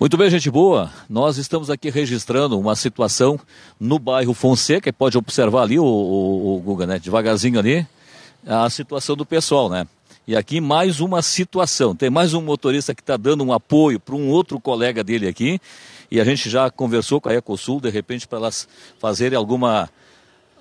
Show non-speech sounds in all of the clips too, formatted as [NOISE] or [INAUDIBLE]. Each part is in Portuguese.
Muito bem, gente boa. Nós estamos aqui registrando uma situação no bairro Fonseca, pode observar ali, o, o, o Guga, né? Devagarzinho ali, a situação do pessoal, né? E aqui mais uma situação. Tem mais um motorista que está dando um apoio para um outro colega dele aqui. E a gente já conversou com a Ecosul, de repente, para elas fazerem alguma,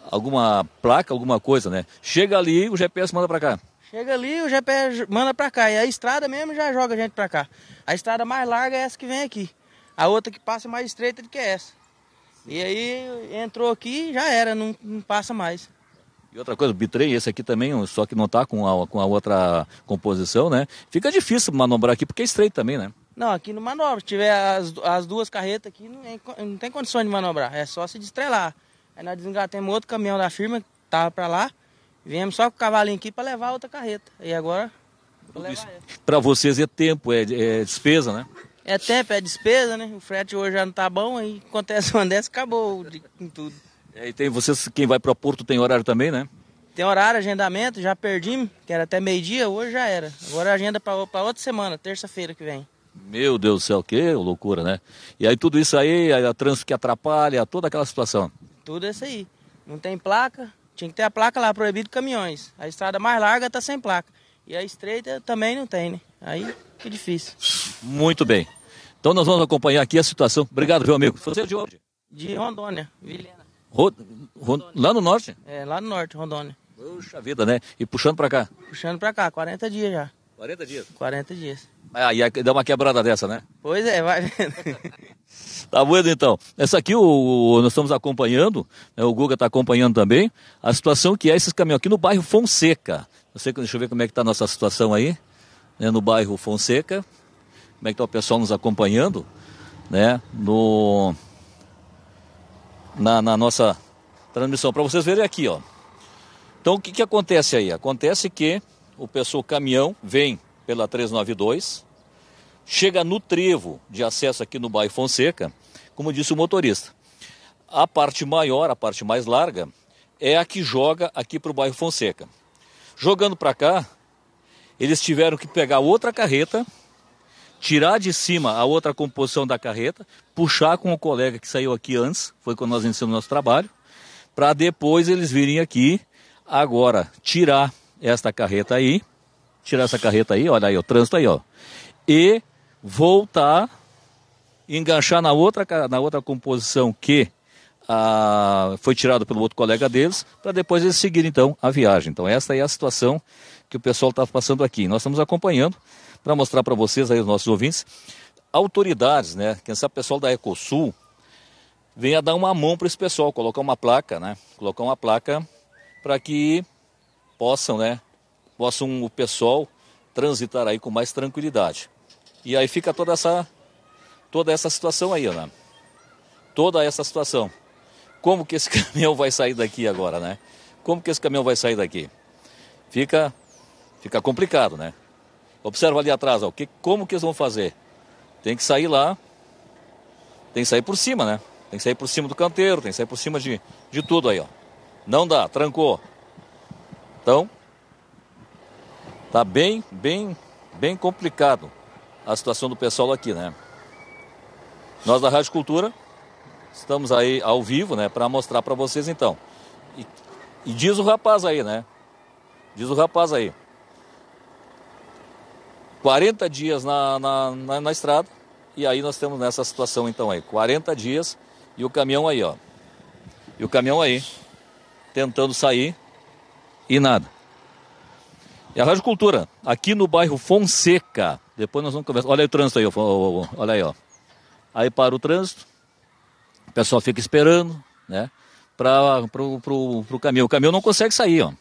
alguma placa, alguma coisa, né? Chega ali, o GPS manda para cá. Chega ali, o GPS manda pra cá. E a estrada mesmo já joga a gente pra cá. A estrada mais larga é essa que vem aqui. A outra que passa mais estreita do que essa. E aí entrou aqui já era, não, não passa mais. E outra coisa, o bitrem, esse aqui também, só que não tá com a, com a outra composição, né? Fica difícil manobrar aqui porque é estreito também, né? Não, aqui não manobra. Se tiver as, as duas carretas aqui, não, não tem condições de manobrar. É só se destrelar. Aí nós desengatemos outro caminhão da firma que tava para lá. Viemos só com o cavalinho aqui para levar outra carreta. E agora. Para vocês é tempo, é, é, despesa, né? É tempo, é despesa, né? O frete hoje já não tá bom, aí acontece uma [LAUGHS] dessa, acabou de, com tudo. É, e tem vocês, quem vai para Porto tem horário também, né? Tem horário, agendamento, já perdi, que era até meio-dia, hoje já era. Agora agenda para outra semana, terça-feira que vem. Meu Deus do céu, que loucura, né? E aí tudo isso aí, a trânsito que atrapalha, toda aquela situação. Tudo isso aí. Não tem placa, tinha que ter a placa lá, proibido caminhões. A estrada mais larga tá sem placa. E a estreita também não tem, né? Aí que difícil. Muito bem. Então nós vamos acompanhar aqui a situação. Obrigado, meu amigo. Você é de onde? De Rondônia, Vilhena. Ro... Rondônia. Lá no norte? É, lá no norte, Rondônia. Puxa vida, né? E puxando pra cá? Puxando pra cá, 40 dias já. 40 dias? 40 dias. Ah, aí ah, dá uma quebrada dessa, né? Pois é, vai vendo. [LAUGHS] Tá bueno então. Essa aqui o, o nós estamos acompanhando, né, o Guga está acompanhando também, a situação que é esses caminhões aqui no bairro Fonseca. Não sei, deixa eu ver como é que está a nossa situação aí, né, no bairro Fonseca. Como é que está o pessoal nos acompanhando, né, no, na, na nossa transmissão. Para vocês verem aqui, ó. Então o que, que acontece aí? Acontece que o pessoal, o caminhão vem pela 392, chega no trevo de acesso aqui no bairro Fonseca, como disse o motorista. A parte maior, a parte mais larga, é a que joga aqui para o bairro Fonseca. Jogando para cá, eles tiveram que pegar outra carreta, tirar de cima a outra composição da carreta, puxar com o colega que saiu aqui antes, foi quando nós iniciamos nosso trabalho, para depois eles virem aqui agora tirar esta carreta aí tirar essa carreta aí, olha aí, o trânsito aí, ó. E voltar, enganchar na outra, na outra composição que ah, foi tirado pelo outro colega deles, para depois eles seguirem então a viagem. Então essa é a situação que o pessoal está passando aqui. Nós estamos acompanhando para mostrar para vocês aí os nossos ouvintes, autoridades, né? Quem sabe o pessoal da Ecosul venha dar uma mão para esse pessoal, colocar uma placa, né? Colocar uma placa para que possam, né? possam o pessoal transitar aí com mais tranquilidade. E aí fica toda essa, toda essa situação aí, né? Toda essa situação. Como que esse [LAUGHS] caminhão vai sair daqui agora, né? Como que esse caminhão vai sair daqui? Fica, fica complicado, né? Observa ali atrás, ó, que, como que eles vão fazer? Tem que sair lá, tem que sair por cima, né? Tem que sair por cima do canteiro, tem que sair por cima de, de tudo aí, ó. Não dá, trancou. Então, Tá bem, bem, bem complicado a situação do pessoal aqui, né? Nós da Rádio Cultura estamos aí ao vivo, né, para mostrar para vocês então. E, e diz o rapaz aí, né? Diz o rapaz aí. 40 dias na, na, na, na, estrada e aí nós temos nessa situação então aí, 40 dias e o caminhão aí, ó. E o caminhão aí, tentando sair e nada. É a Rádio Cultura, aqui no bairro Fonseca. Depois nós vamos conversar. Olha aí o trânsito aí, ó. olha aí, ó. Aí para o trânsito, o pessoal fica esperando, né? Para o caminhão. O caminhão não consegue sair, ó.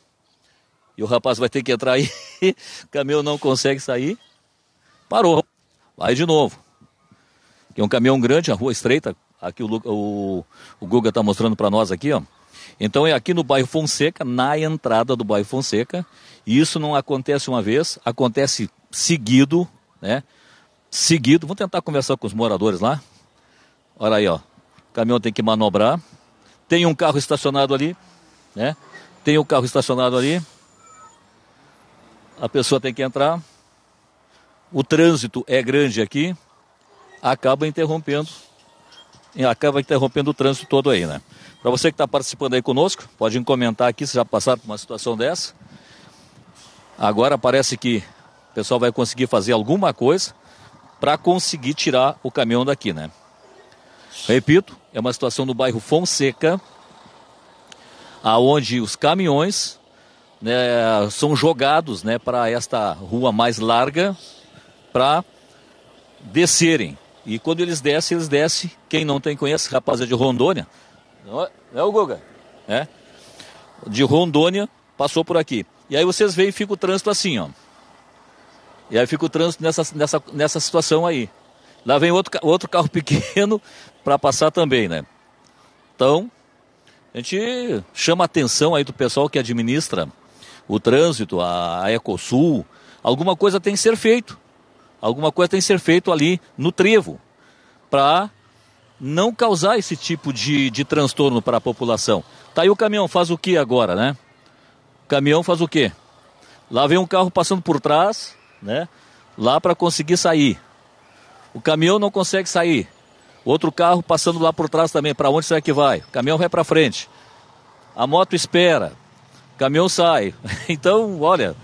E o rapaz vai ter que entrar aí. [LAUGHS] o caminhão não consegue sair. Parou. Vai de novo. Que é um caminhão grande, a rua estreita. Aqui o, o, o Guga está mostrando para nós aqui, ó. Então é aqui no bairro Fonseca, na entrada do bairro Fonseca, e isso não acontece uma vez, acontece seguido, né? Seguido. Vamos tentar conversar com os moradores lá. Olha aí, ó. O caminhão tem que manobrar. Tem um carro estacionado ali, né? Tem um carro estacionado ali. A pessoa tem que entrar. O trânsito é grande aqui, acaba interrompendo acaba interrompendo o trânsito todo aí, né? Para você que está participando aí conosco, pode comentar aqui se já passaram por uma situação dessa. Agora parece que o pessoal vai conseguir fazer alguma coisa para conseguir tirar o caminhão daqui, né? Repito, é uma situação no bairro Fonseca, aonde os caminhões né, são jogados né, para esta rua mais larga para descerem. E quando eles descem, eles descem. Quem não tem conhece, rapaz, é de Rondônia. Não é, não é o Guga? É. De Rondônia, passou por aqui. E aí vocês veem e fica o trânsito assim, ó. E aí fica o trânsito nessa, nessa, nessa situação aí. Lá vem outro, outro carro [LAUGHS] pequeno para passar também, né? Então, a gente chama a atenção aí do pessoal que administra o trânsito, a, a Ecosul. Alguma coisa tem que ser feito. Alguma coisa tem que ser feito ali no trevo para não causar esse tipo de, de transtorno para a população. Tá aí o caminhão, faz o que agora, né? O caminhão faz o quê? Lá vem um carro passando por trás, né? Lá para conseguir sair. O caminhão não consegue sair. Outro carro passando lá por trás também. Para onde será que vai? O caminhão vai para frente. A moto espera. O caminhão sai. [LAUGHS] Então, olha,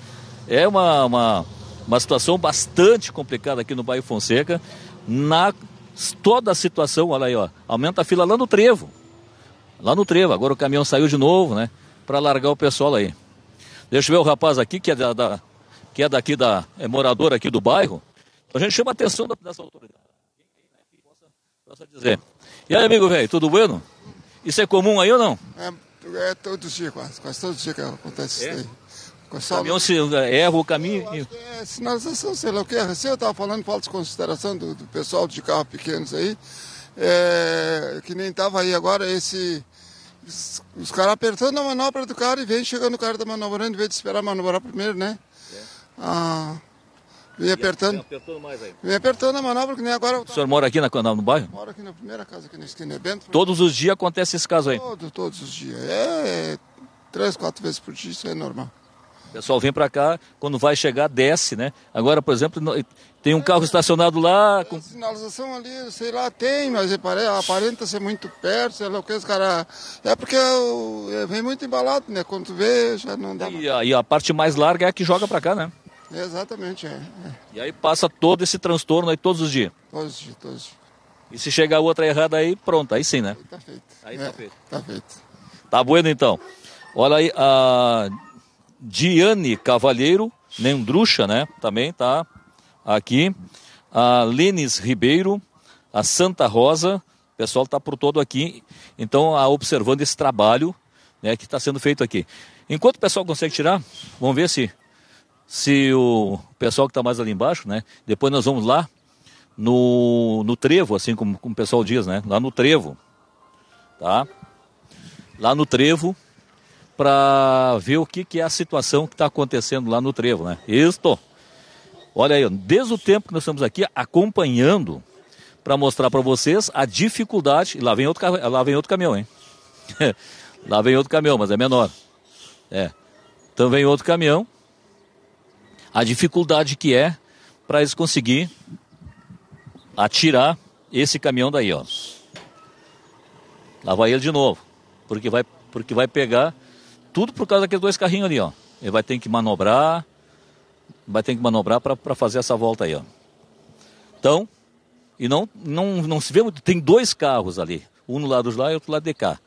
é uma, uma, uma situação bastante complicada aqui no bairro Fonseca. Na toda a situação, olha aí, ó, aumenta a fila lá no trevo. Lá no trevo, agora o caminhão saiu de novo, né? Para largar o pessoal aí. Deixa eu ver o rapaz aqui, que é, da, da que é daqui, da, é morador aqui do bairro. Então, a gente chama a atenção dessa autoridade. Possa, possa dizer. E aí, amigo velho, tudo bueno? Isso é comum aí ou não? É, é todos os dias, quase. Quase todos os dias que acontece é. isso daí. O caminhão se erra é, o caminho. Eu acho que é sinalização, sei lá o assim, que. A eu estava falando, falta de consideração do, do, pessoal de carro pequenos aí. É, que nem estava aí agora esse. Os, caras apertando a manobra do cara e vem chegando o cara da manobrando, em vez de esperar manobrar primeiro, né? É. Ah, vem apertando. apertando mais aí. Vem apertando a manobra, que nem agora. O senhor mora aqui na, na, no bairro? Moro aqui na primeira casa, aqui na esquina. É Bento, todos os dias acontece esse caso aí? Todo, todos os dias. É, é três, quatro vezes por dia, isso é normal. O pessoal vem para cá, quando vai chegar, desce, né? Agora, por exemplo, tem um carro estacionado lá. Com... A sinalização ali, sei lá, tem, mas é aparenta ser muito perto, sei lá o que, os caras. É porque é, vem muito embalado, né? Quando tu vê, já não dá. E a, e a parte mais larga é a que joga para cá, né? Exatamente, é, é. E aí passa todo esse transtorno aí todos os dias? Todos os dias, todos os dias. E se chegar outra errada aí, pronto, aí sim, né? Aí tá feito. Aí tá é, tá feito. Tá feito. Tá bueno então. Olha aí, a. Diane Cavalheiro, Nendruxa, né? Também tá aqui. A Lênis Ribeiro, a Santa Rosa, o pessoal tá por todo aqui, então a, observando esse trabalho né, que está sendo feito aqui. Enquanto o pessoal consegue tirar, vamos ver se se o pessoal que está mais ali embaixo, né? Depois nós vamos lá no, no trevo, assim como, como o pessoal diz, né? Lá no trevo, tá? Lá no trevo para ver o que, que é a situação que está acontecendo lá no trevo, né? Isto. Olha aí, desde o tempo que nós estamos aqui acompanhando para mostrar para vocês a dificuldade. E lá vem outro, lá vem outro caminhão, hein? [LAUGHS] lá vem outro caminhão, mas é menor. É. Então vem outro caminhão. A dificuldade que é para eles conseguir atirar esse caminhão daí, ó. Lá vai ele de novo, porque vai, porque vai pegar tudo por causa daqueles dois carrinhos ali, ó. Ele vai ter que manobrar, vai ter que manobrar para fazer essa volta aí, ó. Então, e não, não, não se vê muito, tem dois carros ali, um no lado de lá e outro lado de cá.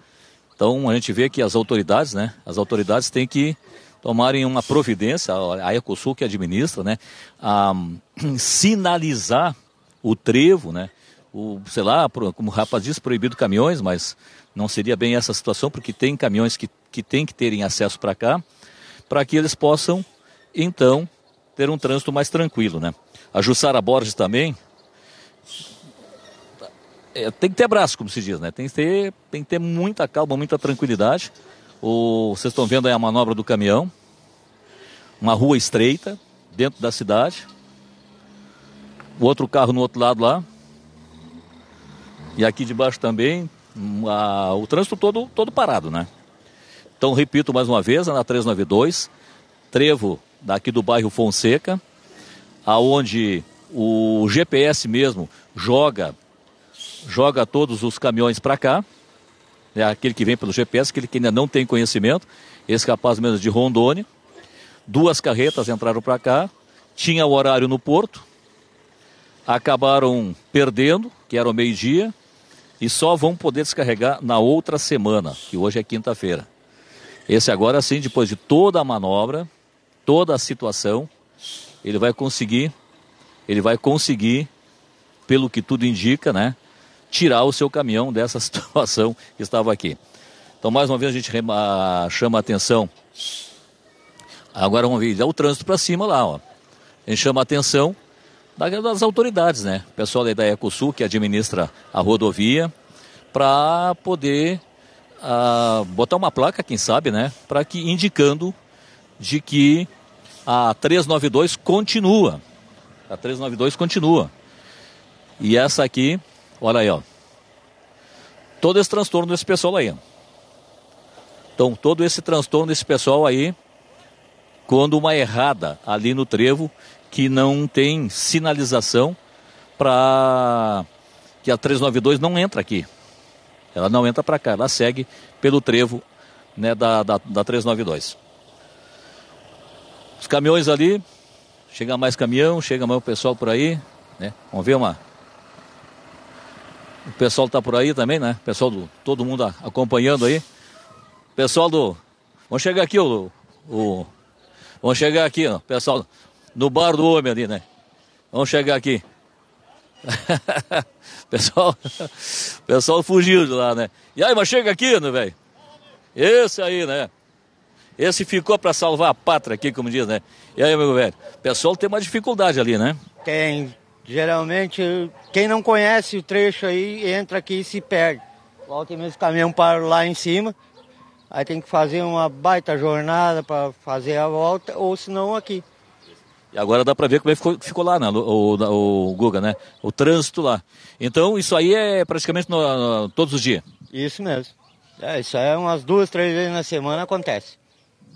Então a gente vê que as autoridades, né? As autoridades têm que tomarem uma providência, a Ecosul que administra, né? A hum, sinalizar o trevo, né? O, sei lá, como o rapaz disse, proibido caminhões, mas não seria bem essa situação, porque tem caminhões que que tem que terem acesso para cá, para que eles possam, então, ter um trânsito mais tranquilo, né? A Jussara Borges também. É, tem que ter abraço, como se diz, né? Tem que ter, tem que ter muita calma, muita tranquilidade. O, vocês estão vendo aí a manobra do caminhão. Uma rua estreita, dentro da cidade. O outro carro no outro lado lá. E aqui debaixo também. A, o trânsito todo, todo parado, né? Então, repito mais uma vez, na 392, trevo daqui do bairro Fonseca, aonde o GPS mesmo joga joga todos os caminhões para cá. É aquele que vem pelo GPS, aquele que ainda não tem conhecimento, esse capaz mesmo de Rondônia. Duas carretas entraram para cá, tinha o horário no porto, acabaram perdendo, que era o meio-dia, e só vão poder descarregar na outra semana, que hoje é quinta-feira. Esse agora sim, depois de toda a manobra, toda a situação, ele vai conseguir, ele vai conseguir, pelo que tudo indica, né? Tirar o seu caminhão dessa [LAUGHS] situação que estava aqui. Então, mais uma vez, a gente chama a atenção. Agora vamos ver, dá o trânsito para cima lá, ó. A gente chama a atenção das autoridades, né? O pessoal da Ecosul que administra a rodovia, para poder botar uma placa, quem sabe, né? Para que indicando de que a 392 continua. A 392 continua. E essa aqui, olha aí, ó. Todo esse transtorno desse pessoal aí. Então, todo esse transtorno desse pessoal aí, quando uma errada ali no trevo, que não tem sinalização para que a 392 não entra aqui. Ela não entra para cá, ela segue pelo trevo né, da, da, da 392. Os caminhões ali, chega mais caminhão, chega mais o pessoal por aí, né? Vamos ver uma. O pessoal tá por aí também, né? Pessoal do todo mundo acompanhando aí. Pessoal do Vamos chegar aqui o, o Vamos chegar aqui, ó, pessoal no bar do homem ali, né? Vamos chegar aqui. [LAUGHS] pessoal, [LAUGHS] pessoal fugiu de lá, né? E aí, mas chega aqui, né, velho? Esse aí, né? Esse ficou para salvar a pátria aqui, como diz, né? E aí, meu velho? Pessoal tem uma dificuldade ali, né? Tem. Geralmente, quem não conhece o trecho aí, entra aqui e se perde. Volta e mesmo caminhão para lá em cima. Aí tem que fazer uma baita jornada para fazer a volta, ou se não aqui. E agora dá para ver como é que ficou, ficou lá, né, o, o, o, Guga, né? O trânsito lá. Então, isso aí é praticamente no, no, todos os dias. Isso mesmo. É, isso aí é umas duas, três vezes na semana acontece.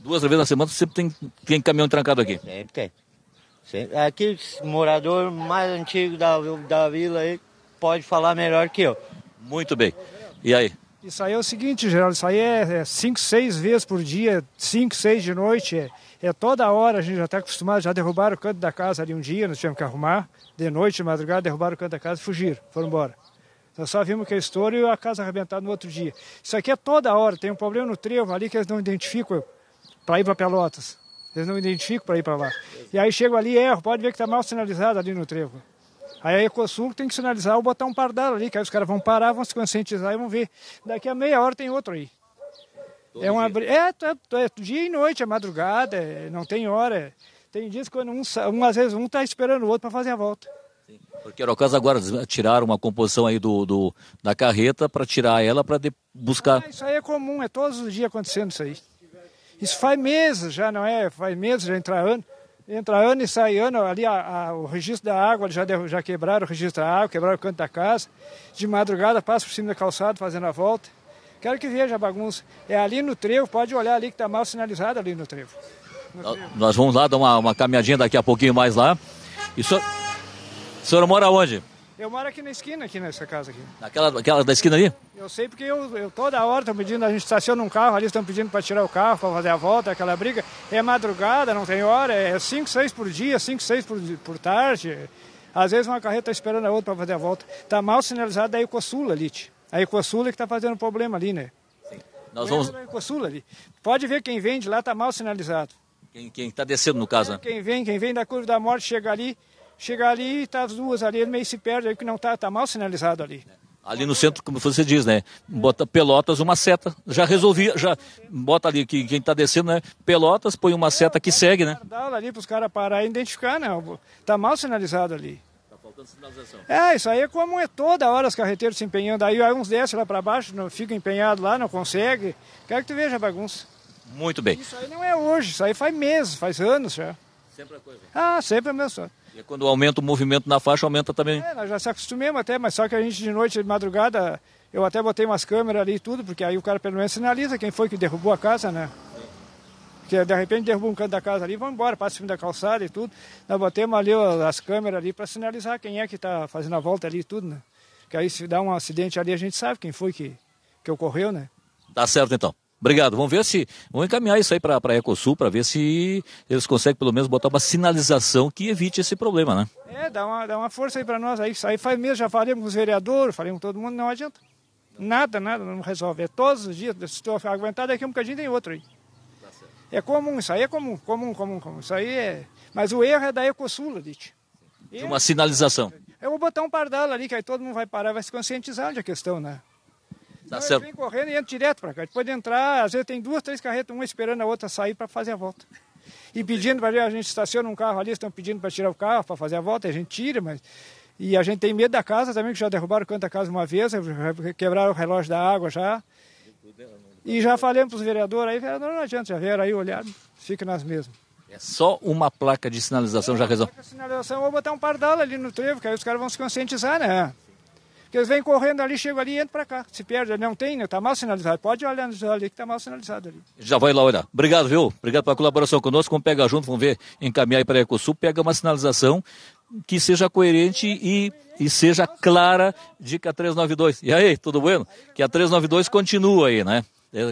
Duas, três vezes na semana sempre tem, tem caminhão trancado aqui? Sempre tem. Sempre. Aqui, morador mais antigo da, da vila aí, pode falar melhor que eu. Muito bem. E aí? Isso aí é o seguinte, Geraldo, isso aí é, é cinco, seis vezes por dia, cinco, seis de noite, é, é toda hora, a gente já está acostumado, já derrubaram o canto da casa ali um dia, nós tivemos que arrumar, de noite, de madrugada, derrubaram o canto da casa e fugiram, foram embora. Nós então, só vimos que é estouro e a casa arrebentada no outro dia. Isso aqui é toda hora, tem um problema no trevo ali que eles não identificam para ir para Pelotas. Eles não identificam para ir para lá. E aí chegam ali, erro, pode ver que está mal sinalizado ali no trevo. Aí a Ecosul tem que sinalizar ou botar um pardal ali, que aí os caras vão parar, vão se conscientizar e vão ver. Daqui a meia hora tem outro aí. Todo é, uma, é, é, é, dia e noite, é madrugada, é, não tem hora. Tem dias que um, um, às vezes um está esperando o outro para fazer a volta. Porque era o caso agora tiraram uma composição aí do, do da carreta para tirar ela para buscar. Ah, isso aí é comum, é todos os dias acontecendo isso aí. Isso faz meses já, não é? Faz meses, já entra ano entra ano e sai ano, ali a, a, o registro da água, já, de, já quebraram o registro da água, quebraram o canto da casa. De madrugada passa por cima da calçada fazendo a volta. Quero que veja a bagunça. É ali no trevo, pode olhar ali que está mal sinalizado ali no trevo. no trevo. Nós vamos lá dar uma, uma caminhadinha daqui a pouquinho mais lá. E o senhor, o senhor mora onde? Eu moro aqui na esquina, aqui nessa casa aqui. Naquela aquela da esquina ali? Eu sei porque eu, eu toda hora estão pedindo, a gente estaciona um carro ali, estão pedindo para tirar o carro, para fazer a volta, aquela briga. É madrugada, não tem hora, é 5, 6 por dia, 5, 6 por, por tarde. Às vezes uma carreta está esperando a outra para fazer a volta. Está mal sinalizada a Ecosul ali, a Ecosul é que está fazendo problema ali, né? Sim. Nós vamos... É a Ecosul ali. Pode ver quem vende lá está mal sinalizado. Quem está descendo no caso, né? Quem vem, quem vem da curva da morte chega ali, chegar ali e tá as duas ali, meio se perde aí que não tá, tá mal sinalizado ali. Ali no centro, como você diz, né? Bota Pelotas, uma seta. Já resolvi, já bota ali que quem tá descendo, né? Pelotas, põe uma seta que segue, né? Dá ali para os caras parar e identificar, né? Tá mal sinalizado ali. Tá faltando sinalização. É, isso aí é como é toda hora os carreteiros se empenhando. Aí, uns descem lá para baixo, não, ficam empenhados lá, não consegue. Quero que tu veja a bagunça. Muito bem. Isso aí não é hoje, isso aí faz meses, faz anos já. Sempre a coisa. Ah, sempre a mesma é quando aumenta o movimento na faixa, aumenta também. É, nós já se acostumamos até, mas só que a gente de noite, de madrugada, eu até botei umas câmeras ali e tudo, porque aí o cara pelo menos sinaliza quem foi que derrubou a casa, né? Porque de repente derrubou um canto da casa ali, vamos embora, passa o fim da calçada e tudo. Nós botemos ali as câmeras ali para sinalizar quem é que está fazendo a volta ali e tudo, né? Porque aí se dá um acidente ali, a gente sabe quem foi que, que ocorreu, né? Tá certo então. Obrigado. Vamos ver se. Vamos encaminhar isso aí para a Ecosul para ver se eles conseguem pelo menos botar uma sinalização que evite esse problema, né? É, dá uma, dá uma força aí para nós. Aí, aí faz mesmo, já falei com os vereadores, falei com todo mundo, não adianta. Nada, nada, não resolve. É todos os dias, se estou aguentado daqui um bocadinho tem outro aí. É comum, isso aí é comum, comum, comum, comum. Isso aí é. Mas o erro é da Ecosul, Adite. De uma sinalização. É, eu vou botar um pardal ali, que aí todo mundo vai parar, vai se conscientizar onde é a questão, né? Tá certo. vem correndo e entra direto para cá. Depois de entrar, às vezes tem duas, três carretas, uma esperando a outra sair para fazer a volta. E pedindo para a gente estaciona um carro ali, estão pedindo para tirar o carro, para fazer a volta, a gente tira, mas. E a gente tem medo da casa também, que já derrubaram o canto da casa uma vez, quebraram o relógio da água já. E já falamos para os vereadores aí, vereador, não adianta, já vieram aí, olhar, fica nas mesmas. É só uma placa de sinalização é, já resolve. Placa de sinalização, vou botar um pardal ali no trevo, que aí os caras vão se conscientizar, né? que eles vêm correndo ali, chegam ali e entram para cá. Se perde, não tem, né? Está mal sinalizado. Pode olhar ali que está mal sinalizado ali. Já vai lá olhar. Obrigado, viu? Obrigado pela colaboração conosco. Vamos pegar junto, vamos ver, encaminhar aí para a Ecosul, pega uma sinalização que seja coerente e, e seja clara, dica 392. E aí, tudo bueno? Que a 392 continua aí, né?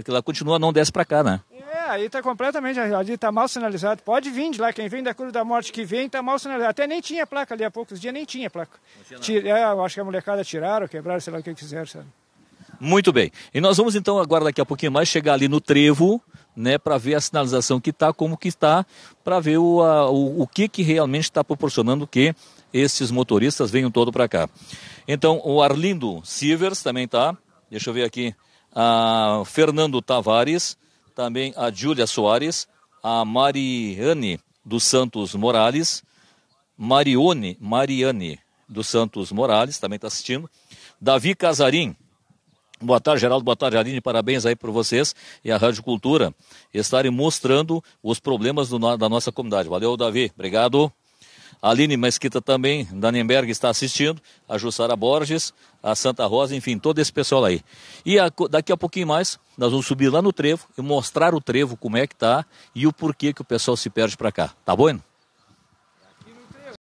Ela continua, não desce para cá, né? aí está completamente, ali está mal sinalizado. Pode vir de lá, quem vem da Cruz da Morte que vem está mal sinalizado. Até nem tinha placa ali há poucos dias, nem tinha placa. Tinha é, acho que a molecada tiraram, quebraram, sei lá o que quiseram, sabe? Muito bem. E nós vamos então agora daqui a pouquinho mais chegar ali no trevo, né, para ver a sinalização que está, como que está, para ver o, a, o, o que que realmente está proporcionando que esses motoristas venham todo para cá. Então, o Arlindo Sivers também tá. Deixa eu ver aqui. A ah, Fernando Tavares, também a Júlia Soares, a Mariane dos Santos Morales, Marione, Mariane dos Santos Morales, também está assistindo, Davi Casarim, Boa tarde, Geraldo. Boa tarde, Aline. Parabéns aí por vocês e a Rádio Cultura estarem mostrando os problemas do, da nossa comunidade. Valeu, Davi. Obrigado. A Aline Mesquita também, da Nemberg, está assistindo. A Jussara Borges, a Santa Rosa, enfim, todo esse pessoal aí. E a, daqui a pouquinho mais, nós vamos subir lá no trevo e mostrar o trevo, como é que tá e o porquê que o pessoal se perde para cá. Tá bom?